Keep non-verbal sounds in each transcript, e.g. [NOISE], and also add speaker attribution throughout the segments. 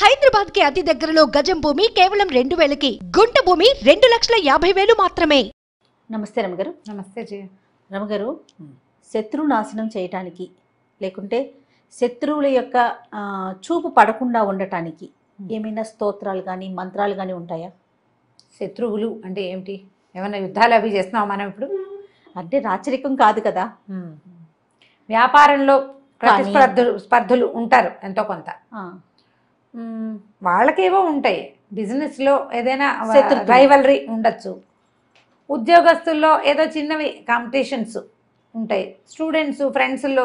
Speaker 1: హైదరాబాద్ కి అతి దగ్గరలో గజం భూమి కేవలం రెండు వేలకి గుంట భూమి రెండు లక్షల యాభై వేలు మాత్రమే నమస్తే రమగారు నమస్తే జయ రమగారు శత్రు నాశనం చేయటానికి లేకుంటే శత్రువుల యొక్క చూపు పడకుండా ఉండటానికి ఏమైనా స్తోత్రాలు కానీ మంత్రాలు కానీ ఉంటాయా శత్రువులు అంటే ఏమిటి ఏమైనా యుద్ధాలు అవి చేస్తున్నాం మనం ఇప్పుడు అంటే రాచరికం కాదు కదా వ్యాపారంలో స్పర్ధలు ఉంటారు ఎంతో కొంత వాళ్ళకేవో ఉంటాయి బిజినెస్లో ఏదైనా రైవలరీ ఉండొచ్చు ఉద్యోగస్తుల్లో ఏదో చిన్నవి కాంపిటీషన్స్ ఉంటాయి స్టూడెంట్స్ ఫ్రెండ్స్లో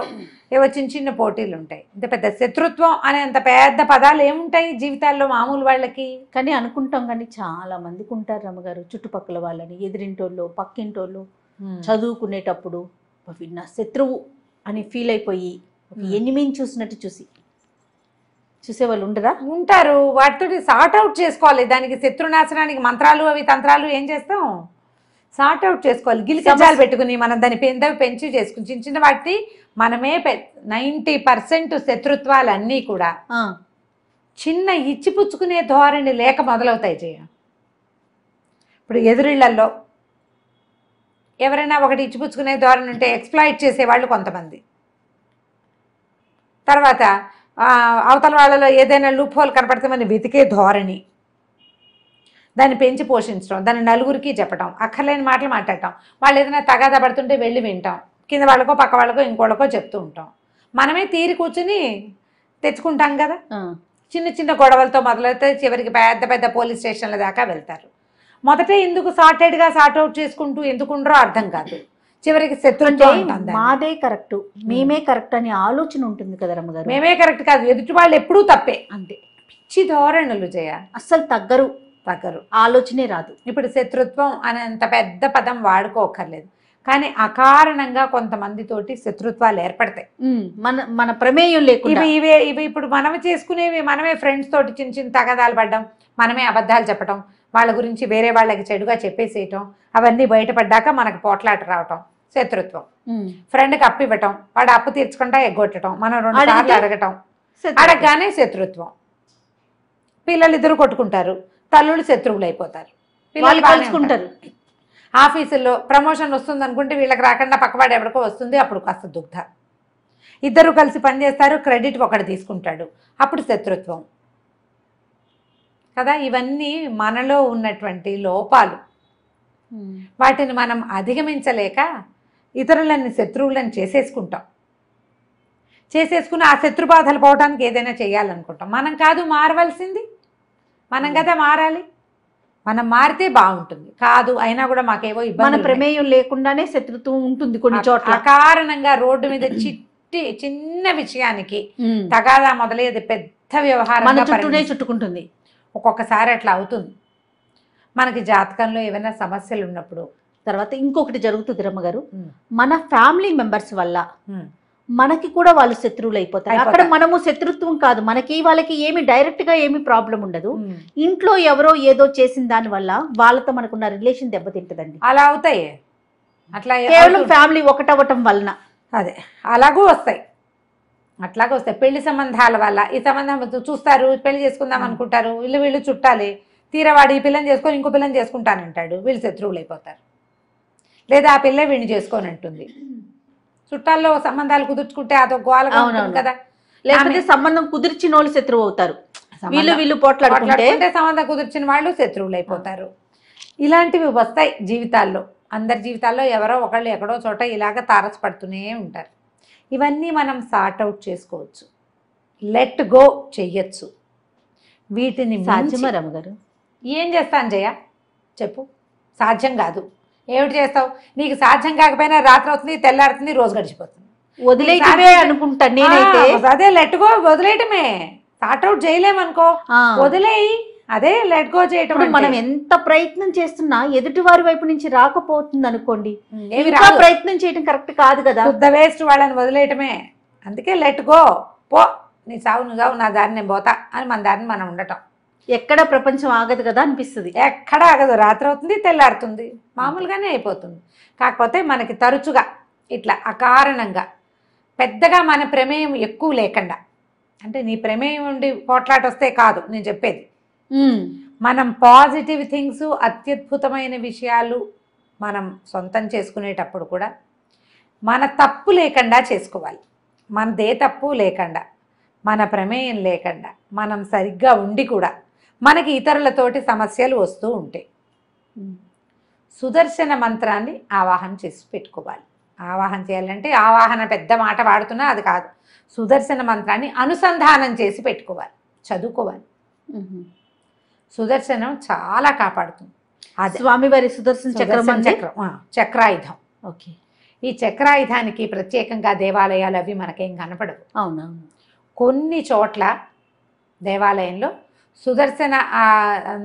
Speaker 1: ఏవో చిన్న చిన్న పోటీలు ఉంటాయి ఇంత పెద్ద శత్రుత్వం అనే అంత పెద్ద పదాలు ఏముంటాయి జీవితాల్లో మామూలు వాళ్ళకి కానీ అనుకుంటాం కానీ చాలా మందికి ఉంటారు రమ్మగారు చుట్టుపక్కల వాళ్ళని ఎదిరింటోళ్ళు పక్కింటోళ్ళు చదువుకునేటప్పుడు నా శత్రువు అని ఫీల్ అయిపోయి ఎనిమిని చూసినట్టు చూసి చూసేవాళ్ళు ఉండరా ఉంటారు వాటితో సార్ట్ అవుట్ చేసుకోవాలి దానికి శత్రునాశనానికి మంత్రాలు అవి తంత్రాలు ఏం చేస్తాం సార్ట్ అవుట్ చేసుకోవాలి గిలిచాలు పెట్టుకుని మనం దాన్ని పెద్ద పెంచి చేసుకుని చిన్న చిన్న వాటి మనమే నైంటీ పర్సెంట్ శత్రుత్వాలు అన్నీ కూడా చిన్న ఇచ్చిపుచ్చుకునే ధోరణి లేక మొదలవుతాయి చేయ ఇప్పుడు ఎదురిళ్లల్లో ఎవరైనా ఒకటి ఇచ్చిపుచ్చుకునే ధోరణి ఉంటే ఎక్స్ప్లాయిట్ చేసేవాళ్ళు కొంతమంది తర్వాత అవతల వాళ్ళలో ఏదైనా లూప్ హోల్ కనపడితే మనం వెతికే ధోరణి దాన్ని పెంచి పోషించడం దాన్ని నలుగురికి చెప్పడం అక్కర్లేని మాటలు మాట్లాడటం వాళ్ళు ఏదైనా తగాదా పడుతుంటే వెళ్ళి వింటాం కింద వాళ్ళకో పక్క వాళ్ళకో ఇంకోళ్ళకో చెప్తూ ఉంటాం మనమే తీరి కూర్చుని తెచ్చుకుంటాం కదా చిన్న చిన్న గొడవలతో మొదలైతే చివరికి పెద్ద పెద్ద పోలీస్ స్టేషన్ల దాకా వెళ్తారు మొదట ఎందుకు సార్టెడ్గా సార్ట్అవుట్ చేసుకుంటూ ఎందుకుండరో అర్థం కాదు చివరికి మాదే కరెక్ట్ మేమే కరెక్ట్ అనే ఆలోచన ఉంటుంది కదా రమ్మగారు మేమే కరెక్ట్ కాదు ఎదుటి వాళ్ళు ఎప్పుడూ తప్పే అంతే పిచ్చి ధోరణులు జయ అస్సలు తగ్గరు తగ్గరు ఆలోచనే రాదు ఇప్పుడు శత్రుత్వం అనేంత పెద్ద పదం వాడుకోకర్లేదు కానీ అకారణంగా కొంతమందితోటి శత్రుత్వాలు ఏర్పడతాయి మన మన ప్రమేయం లేకుండా ఇవే ఇవి ఇప్పుడు మనం చేసుకునేవి మనమే ఫ్రెండ్స్ తోటి చిన్న చిన్న తగదాలు పడ్డం మనమే అబద్ధాలు చెప్పడం వాళ్ళ గురించి వేరే వాళ్ళకి చెడుగా చెప్పేసేయటం అవన్నీ బయటపడ్డాక మనకు పోట్లాట రావటం శత్రుత్వం కి అప్పు ఇవ్వటం వాడు అప్పు తీర్చుకుంటా ఎగ్గొట్టడం మనం రెండు సార్లు అడగటం అడగగానే శత్రుత్వం పిల్లలు ఇద్దరు కొట్టుకుంటారు తల్లులు శత్రువులు అయిపోతారు పిల్లలు కలుసుకుంటారు ఆఫీసుల్లో ప్రమోషన్ వస్తుంది అనుకుంటే వీళ్ళకి రాకుండా పక్కవాడు ఎవరికో వస్తుంది అప్పుడు కాస్త దుగ్ధ ఇద్దరు కలిసి పనిచేస్తారు క్రెడిట్ ఒకటి తీసుకుంటాడు అప్పుడు శత్రుత్వం కదా ఇవన్నీ మనలో ఉన్నటువంటి లోపాలు వాటిని మనం అధిగమించలేక ఇతరులని శత్రువులను చేసేసుకుంటాం చేసేసుకుని ఆ శత్రు బాధలు పోవడానికి ఏదైనా చేయాలనుకుంటాం మనం కాదు మారవలసింది మనం కదా మారాలి మనం మారితే బాగుంటుంది కాదు అయినా కూడా మాకేవో ఇబ్బంది ప్రమేయం లేకుండానే శత్రుత్వం ఉంటుంది కొన్ని చోట్ల కారణంగా రోడ్డు మీద చిట్టి చిన్న విషయానికి తగాదా మొదలయ్యేది పెద్ద వ్యవహారం చుట్టుకుంటుంది ఒక్కొక్కసారి అట్లా అవుతుంది మనకి జాతకంలో ఏమైనా సమస్యలు ఉన్నప్పుడు తర్వాత ఇంకొకటి జరుగుతుంది రమ్మగారు మన ఫ్యామిలీ మెంబర్స్ వల్ల మనకి కూడా వాళ్ళు శత్రువులు అయిపోతారు అక్కడ మనము శత్రుత్వం కాదు మనకి వాళ్ళకి ఏమి డైరెక్ట్ గా ఏమి ప్రాబ్లం ఉండదు ఇంట్లో ఎవరో ఏదో చేసిన దాని వల్ల వాళ్ళతో మనకున్న రిలేషన్ దెబ్బతింటదండి అలా అవుతాయి అట్లా కేవలం ఫ్యామిలీ ఒకటవటం వలన అదే అలాగూ వస్తాయి అట్లాగే వస్తాయి పెళ్లి సంబంధాల వల్ల ఈ సంబంధం చూస్తారు పెళ్లి చేసుకుందాం అనుకుంటారు వీళ్ళు వీళ్ళు చుట్టాలి తీరవాడు ఈ పిల్లని చేసుకొని ఇంకో పిల్లని చేసుకుంటానంటాడు వీళ్ళు శత్రువులు అయిపోతారు లేదా ఆ పిల్ల వీడిని చేసుకొని అంటుంది చుట్టాల్లో సంబంధాలు కుదుర్చుకుంటే అదో గోలగా ఉంటుంది కదా లేకపోతే సంబంధం కుదిర్చిన వాళ్ళు శత్రువు అవుతారు వీళ్ళు వీళ్ళు పోట్లాడుకుంటే సంబంధం కుదిర్చిన వాళ్ళు శత్రువులు అయిపోతారు ఇలాంటివి వస్తాయి జీవితాల్లో అందరి జీవితాల్లో ఎవరో ఒకళ్ళు ఎక్కడో చోట ఇలాగ తారసపడుతూనే ఉంటారు ఇవన్నీ మనం సార్ట్ అవుట్ చేసుకోవచ్చు లెట్ గో చెయ్యొచ్చు వీటిని సాధ్యమరమ్మ గారు ఏం చేస్తాను జయ చెప్పు సాధ్యం కాదు ఏమిటి చేస్తావు నీకు సాధ్యం కాకపోయినా రాత్రి అవుతుంది తెల్లారుతుంది రోజు గడిచిపోతుంది వదిలేయటమే అనుకుంటా నేనైతే అదే గో వదిలేయటమే సార్ట్అవుట్ చేయలేమనుకో వదిలేయి అదే లెట్ గో చేయటం మనం ఎంత ప్రయత్నం చేస్తున్నా ఎదుటి వారి వైపు నుంచి రాకపోతుంది అనుకోండి ప్రయత్నం చేయడం కరెక్ట్ కాదు కదా వేస్ట్ వాళ్ళని వదిలేయటమే అందుకే లెట్ గో పో నీ సావు నువ్వు నా దారిని పోతా అని మన దారిని మనం ఉండటం ఎక్కడ ప్రపంచం ఆగదు కదా అనిపిస్తుంది ఎక్కడ ఆగదు రాత్రి అవుతుంది తెల్లారుతుంది మామూలుగానే అయిపోతుంది కాకపోతే మనకి తరచుగా ఇట్లా అకారణంగా పెద్దగా మన ప్రమేయం ఎక్కువ లేకుండా అంటే నీ ప్రమేయం ఉండి పోట్లాట వస్తే కాదు నేను చెప్పేది మనం పాజిటివ్ థింగ్స్ అత్యద్భుతమైన విషయాలు మనం సొంతం చేసుకునేటప్పుడు కూడా మన తప్పు లేకుండా చేసుకోవాలి మనదే తప్పు లేకుండా మన ప్రమేయం లేకుండా మనం సరిగ్గా ఉండి కూడా మనకి ఇతరులతోటి సమస్యలు వస్తూ ఉంటాయి సుదర్శన మంత్రాన్ని ఆవాహన చేసి పెట్టుకోవాలి ఆవాహన చేయాలంటే ఆవాహన పెద్ద మాట వాడుతున్నా అది కాదు సుదర్శన మంత్రాన్ని అనుసంధానం చేసి పెట్టుకోవాలి చదువుకోవాలి సుదర్శనం చాలా కాపాడుతుంది అది స్వామివారి సుదర్శన చక్రం చక్రం చక్రాయుధం ఓకే ఈ చక్రాయుధానికి ప్రత్యేకంగా దేవాలయాలు అవి మనకేం కనపడవు అవునా కొన్ని చోట్ల దేవాలయంలో సుదర్శన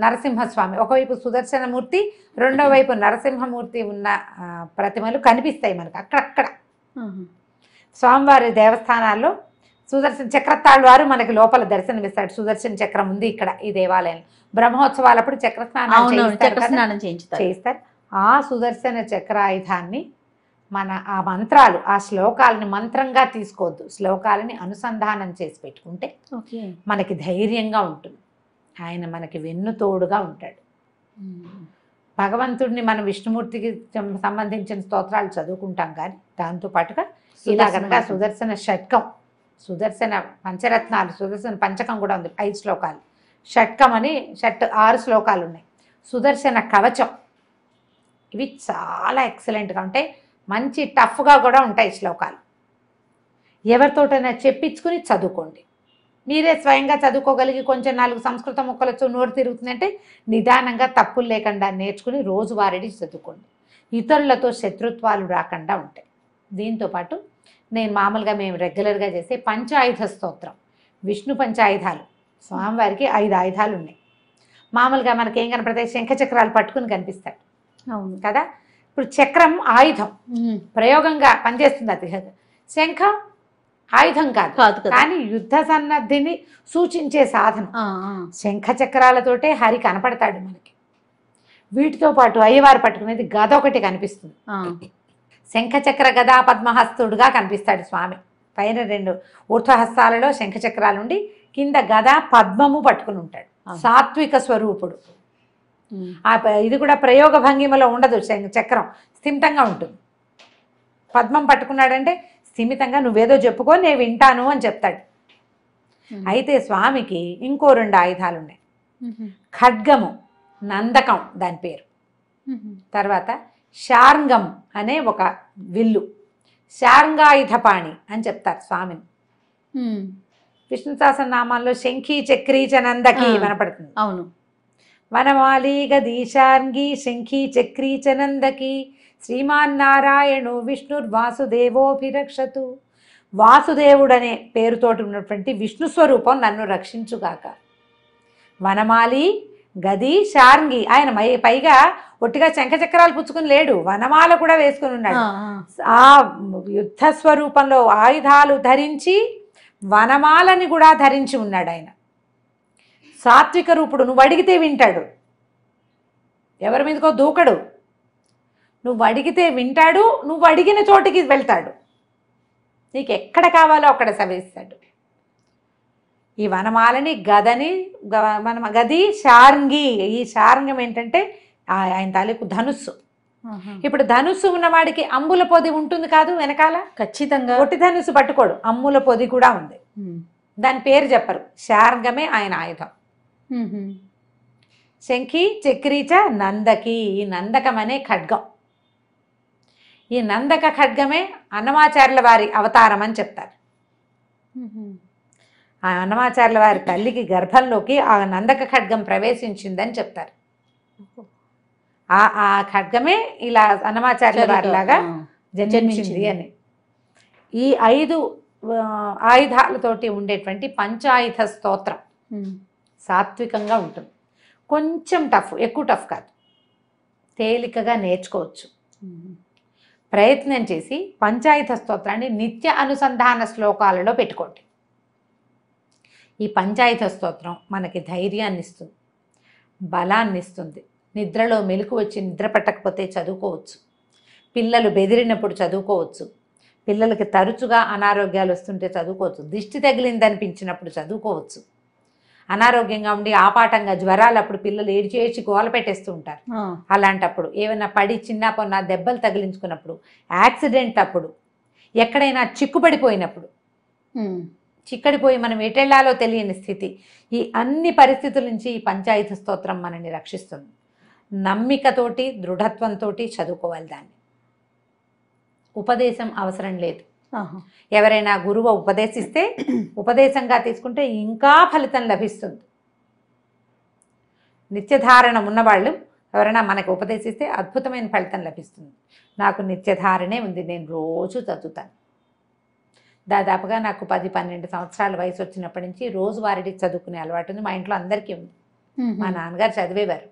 Speaker 1: నరసింహస్వామి ఒకవైపు సుదర్శనమూర్తి రెండో వైపు నరసింహమూర్తి ఉన్న ప్రతిమలు కనిపిస్తాయి మనకు అక్కడక్కడ స్వామివారి దేవస్థానాల్లో సుదర్శన చక్రతాళ్ వారు మనకి లోపల దర్శనమిస్తాడు సుదర్శన చక్రం ఉంది ఇక్కడ ఈ దేవాలయంలో బ్రహ్మోత్సవాలప్పుడు చక్రస్నానం చేయిస్తారు ఆ సుదర్శన చక్రాయుధాన్ని మన ఆ మంత్రాలు ఆ శ్లోకాలని మంత్రంగా తీసుకోవద్దు శ్లోకాలని అనుసంధానం చేసి పెట్టుకుంటే మనకి ధైర్యంగా ఉంటుంది ఆయన మనకి వెన్నుతోడుగా ఉంటాడు భగవంతుడిని మనం విష్ణుమూర్తికి సంబంధించిన స్తోత్రాలు చదువుకుంటాం కానీ దాంతోపాటుగా ఇలా కనుక సుదర్శన షట్కం సుదర్శన పంచరత్నాలు సుదర్శన పంచకం కూడా ఉంది ఐదు శ్లోకాలు షట్కం అని షట్ ఆరు శ్లోకాలు ఉన్నాయి సుదర్శన కవచం ఇవి చాలా ఎక్సలెంట్గా ఉంటాయి మంచి టఫ్గా కూడా ఉంటాయి శ్లోకాలు ఎవరితోటైనా చెప్పించుకుని చదువుకోండి మీరే స్వయంగా చదువుకోగలిగి కొంచెం నాలుగు సంస్కృత మొక్కలు వచ్చి నోరు తిరుగుతుందంటే నిదానంగా తప్పులు లేకుండా నేర్చుకుని రోజువారీ చదువుకోండి ఇతరులతో శత్రుత్వాలు రాకుండా ఉంటాయి దీంతోపాటు నేను మామూలుగా మేము రెగ్యులర్గా చేసే పంచాయుధ స్తోత్రం విష్ణు పంచాయుధాలు స్వామివారికి ఐదు ఆయుధాలు ఉన్నాయి మామూలుగా మనకేం కనపడతాయి శంఖ చక్రాలు పట్టుకుని కనిపిస్తాడు అవును కదా ఇప్పుడు చక్రం ఆయుధం ప్రయోగంగా పనిచేస్తుంది అది శంఖం ఆయుధం కాదు కాదు కానీ యుద్ధ సన్నద్ధిని సూచించే సాధనం శంఖ చక్రాలతోటే హరి కనపడతాడు మనకి వీటితో పాటు అయ్యవారు పట్టుకునేది గద ఒకటి కనిపిస్తుంది శంఖచక్ర గదా పద్మహస్తుడుగా కనిపిస్తాడు స్వామి పైన రెండు ఊర్ధ్వహస్తాలలో శంఖచక్రాలుండి కింద గద పద్మము పట్టుకుని ఉంటాడు సాత్విక స్వరూపుడు ఆ ఇది కూడా ప్రయోగ భంగిమలో ఉండదు చక్రం స్థిమితంగా ఉంటుంది పద్మం పట్టుకున్నాడంటే సీమితంగా నువ్వేదో చెప్పుకో నేను వింటాను అని చెప్తాడు అయితే స్వామికి ఇంకో రెండు ఆయుధాలు ఉన్నాయి ఖడ్గము నందకం దాని పేరు తర్వాత శార్ంగం అనే ఒక విల్లు శార్ంగాయుధపాణి అని చెప్తారు స్వామిని విష్ణు నామాల్లో శంఖీ చక్రీ చనందకి వినపడుతుంది అవును వనమాలీగ శార్ంగి శంఖీ చక్రీ చనందకి శ్రీమాన్నారాయణు వాసుదేవుడు వాసుదేవుడనే పేరుతోటి ఉన్నటువంటి విష్ణు స్వరూపం నన్ను రక్షించుగాక వనమాలి గది షార్ంగి ఆయన పైగా ఒట్టిగా శంఖ చక్రాలు పుచ్చుకుని లేడు వనమాల కూడా వేసుకుని ఉన్నాడు ఆ యుద్ధ స్వరూపంలో ఆయుధాలు ధరించి వనమాలని కూడా ధరించి ఉన్నాడు ఆయన సాత్విక రూపుడు నువ్వు అడిగితే వింటాడు ఎవరి మీదకో దూకడు నువ్వు అడిగితే వింటాడు నువ్వు అడిగిన చోటికి వెళ్తాడు నీకు ఎక్కడ కావాలో అక్కడ సవేస్తాడు ఈ వనమాలని గదని మన గది షార్ంగి ఈ షార్ంగం ఏంటంటే ఆయన తాలూకు ధనుస్సు ఇప్పుడు ధనుస్సు ఉన్నవాడికి అంబుల పొది ఉంటుంది కాదు వెనకాల ఖచ్చితంగా ఒకటి ధనుస్సు పట్టుకోడు అమ్ముల పొది కూడా ఉంది దాని పేరు చెప్పరు శార్ంగమే ఆయన ఆయుధం శంఖి చక్రీచ నందకి ఈ నందకం అనే ఖడ్గం ఈ నందక ఖడ్గమే అన్నమాచార్యుల వారి అవతారం అని చెప్తారు ఆ అన్నమాచార్యుల వారి తల్లికి గర్భంలోకి ఆ నందక ఖడ్గం ప్రవేశించిందని చెప్తారు ఆ ఆ ఖడ్గమే ఇలా అన్నమాచార్యుల వారిలాగా జన్మించింది అని ఈ ఐదు ఆయుధాలతోటి ఉండేటువంటి పంచాయుధ స్తోత్రం సాత్వికంగా ఉంటుంది కొంచెం టఫ్ ఎక్కువ టఫ్ కాదు తేలికగా నేర్చుకోవచ్చు ప్రయత్నం చేసి పంచాయత స్తోత్రాన్ని నిత్య అనుసంధాన శ్లోకాలలో పెట్టుకోండి ఈ పంచాయత స్తోత్రం మనకి ధైర్యాన్ని ఇస్తుంది బలాన్ని ఇస్తుంది నిద్రలో మెలకు వచ్చి నిద్ర పట్టకపోతే చదువుకోవచ్చు పిల్లలు బెదిరినప్పుడు చదువుకోవచ్చు పిల్లలకి తరచుగా అనారోగ్యాలు వస్తుంటే చదువుకోవచ్చు దిష్టి తగిలిందనిపించినప్పుడు చదువుకోవచ్చు అనారోగ్యంగా ఉండి ఆపాటంగా జ్వరాలు అప్పుడు పిల్లలు ఏడ్చి ఏడ్చి గోల పెట్టేస్తూ ఉంటారు అలాంటప్పుడు ఏమైనా పడి చిన్న పొన్న దెబ్బలు తగిలించుకున్నప్పుడు యాక్సిడెంట్ అప్పుడు ఎక్కడైనా చిక్కుపడిపోయినప్పుడు చిక్కడిపోయి మనం ఎటెళ్లాలో తెలియని స్థితి ఈ అన్ని పరిస్థితుల నుంచి ఈ పంచాయతీ స్తోత్రం మనని రక్షిస్తుంది నమ్మికతోటి దృఢత్వంతో చదువుకోవాలి దాన్ని ఉపదేశం అవసరం లేదు ఎవరైనా గురువు ఉపదేశిస్తే [CLEARS THROAT] ఉపదేశంగా తీసుకుంటే ఇంకా ఫలితం లభిస్తుంది నిత్యధారణ ఉన్నవాళ్ళు ఎవరైనా మనకు ఉపదేశిస్తే అద్భుతమైన ఫలితం లభిస్తుంది నాకు నిత్యధారణే ఉంది నేను రోజు చదువుతాను దాదాపుగా నాకు పది పన్నెండు సంవత్సరాల వయసు వచ్చినప్పటి నుంచి రోజు వారిని చదువుకునే అలవాటు ఉంది మా ఇంట్లో అందరికీ ఉంది మా నాన్నగారు చదివేవారు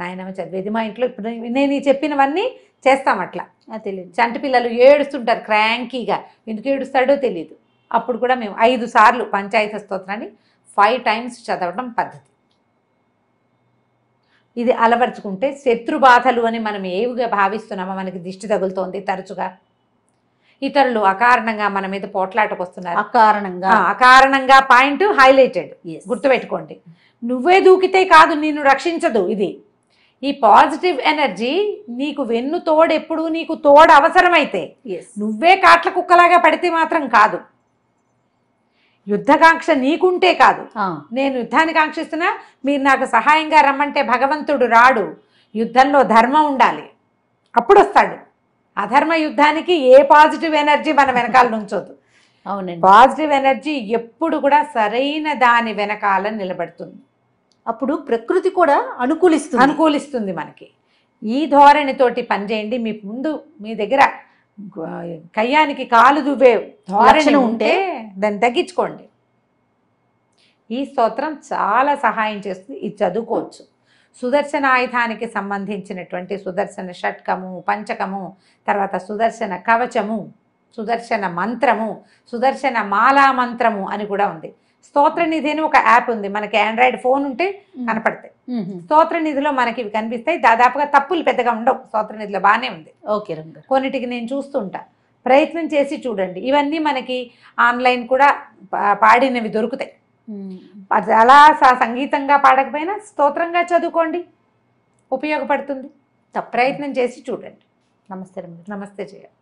Speaker 1: నాయనమ్మ చదివేది మా ఇంట్లో ఇప్పుడు నేను ఈ చెప్పినవన్నీ చేస్తాం అట్లా తెలియదు చంటి పిల్లలు ఏడుస్తుంటారు క్రాంకీగా ఎందుకు ఏడుస్తాడో తెలియదు అప్పుడు కూడా మేము ఐదు సార్లు పంచాయతీ స్తోత్రాన్ని ఫైవ్ టైమ్స్ చదవడం పద్ధతి ఇది అలవర్చుకుంటే శత్రు బాధలు అని మనం ఏవిగా భావిస్తున్నామో మనకి దిష్టి తగులుతోంది తరచుగా ఇతరులు అకారణంగా మన మీద పోట్లాటకు వస్తున్నారు అకారణంగా అకారణంగా పాయింట్ హైలైటెడ్ గుర్తుపెట్టుకోండి నువ్వే దూకితే కాదు నిన్ను రక్షించదు ఇది ఈ పాజిటివ్ ఎనర్జీ నీకు వెన్ను తోడు ఎప్పుడు నీకు తోడు అవసరమైతే నువ్వే కాట్ల కుక్కలాగా పడితే మాత్రం కాదు యుద్ధకాంక్ష నీకుంటే కాదు నేను యుద్ధాన్ని కాంక్షిస్తున్నా మీరు నాకు సహాయంగా రమ్మంటే భగవంతుడు రాడు యుద్ధంలో ధర్మం ఉండాలి అప్పుడు వస్తాడు అధర్మ యుద్ధానికి ఏ పాజిటివ్ ఎనర్జీ మన వెనకాల నుంచోదు అవునండి పాజిటివ్ ఎనర్జీ ఎప్పుడు కూడా సరైన దాని వెనకాల నిలబడుతుంది అప్పుడు ప్రకృతి కూడా అనుకూలిస్తుంది అనుకూలిస్తుంది మనకి ఈ ధోరణితోటి పనిచేయండి మీ ముందు మీ దగ్గర కయ్యానికి కాలు దువ్వే ధోరణి ఉంటే దాన్ని తగ్గించుకోండి ఈ స్తోత్రం చాలా సహాయం చేస్తుంది ఇది చదువుకోవచ్చు సుదర్శన ఆయుధానికి సంబంధించినటువంటి సుదర్శన షట్కము పంచకము తర్వాత సుదర్శన కవచము సుదర్శన మంత్రము సుదర్శన మాలా మంత్రము అని కూడా ఉంది స్తోత్ర నిధి అని ఒక యాప్ ఉంది మనకి ఆండ్రాయిడ్ ఫోన్ ఉంటే కనపడతాయి స్తోత్ర నిధిలో మనకి ఇవి కనిపిస్తాయి దాదాపుగా తప్పులు పెద్దగా ఉండవు స్తోత్ర నిధిలో బాగానే ఉంది ఓకే కొన్నిటికి నేను చూస్తుంటా ప్రయత్నం చేసి చూడండి ఇవన్నీ మనకి ఆన్లైన్ కూడా పాడినవి దొరుకుతాయి అది అలా సంగీతంగా పాడకపోయినా స్తోత్రంగా చదువుకోండి ఉపయోగపడుతుంది ప్రయత్నం చేసి చూడండి నమస్తే నమస్తే చేయాలి